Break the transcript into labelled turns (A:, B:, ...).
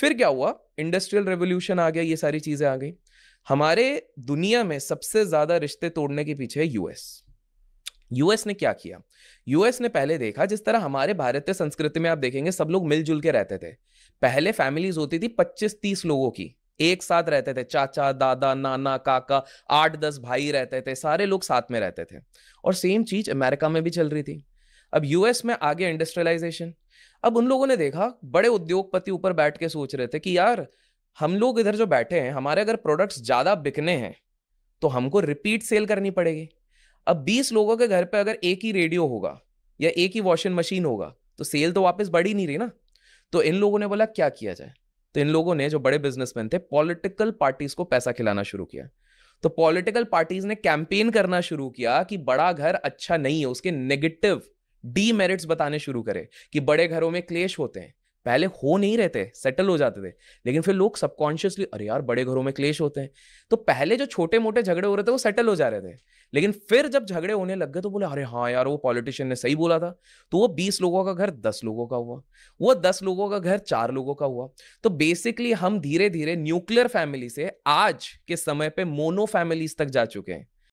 A: फिर क्या हुआ इंडस्ट्रियल रेवोल्यूशन आ गया ये सारी चीजें आ गई हमारे दुनिया में सबसे ज्यादा रिश्ते तोड़ने के पीछे यूएस यूएस ने क्या किया यूएस ने पहले देखा जिस तरह हमारे भारतीय संस्कृति में आप देखेंगे सब लोग मिलजुल के रहते थे पहले फैमिलीज होती थी पच्चीस तीस लोगों की एक साथ रहते थे चाचा दादा नाना काका आठ दस भाई रहते थे सारे लोग साथ में रहते थे और सेम चीज अमेरिका में भी चल रही थी अब यूएस में आगे इंडस्ट्रियलाइजेशन अब उन लोगों ने देखा बड़े उद्योगपति ऊपर बैठ के सोच रहे थे कि यार हम लोग इधर जो बैठे हैं हमारे अगर प्रोडक्ट्स ज़्यादा बिकने हैं तो हमको रिपीट सेल करनी पड़ेगी अब 20 लोगों के घर पे अगर एक ही रेडियो होगा या एक ही वॉशिंग मशीन होगा तो सेल तो वापस बढ़ ही नहीं रही ना तो इन लोगों ने बोला क्या किया जाए तो इन लोगों ने जो बड़े बिजनेसमैन थे पॉलिटिकल पार्टीज को पैसा खिलाना शुरू किया तो पॉलिटिकल पार्टीज ने कैंपेन करना शुरू किया कि बड़ा घर अच्छा नहीं है उसके नेगेटिव डीमेरिट्स बताने शुरू करे कि बड़े घरों में क्लेश होते हैं पहले हो नहीं रहते सेटल हो जाते थे लेकिन फिर लोग सबकॉन्शियसली अरे यार बड़े घरों में क्लेश होते हैं तो पहले जो छोटे मोटे झगड़े हो रहे थे वो सेटल हो जा रहे थे लेकिन फिर जब झगड़े होने लग गए तो बोले अरे हाँ यार वो पॉलिटिशियन ने सही बोला था तो वो बीस लोगों का घर दस लोगों का हुआ वो दस लोगों का घर चार लोगों का हुआ तो बेसिकली हम धीरे धीरे न्यूक्लियर फैमिली से आज के समय पे मोनो फैमिलीज तक जा चुके हैं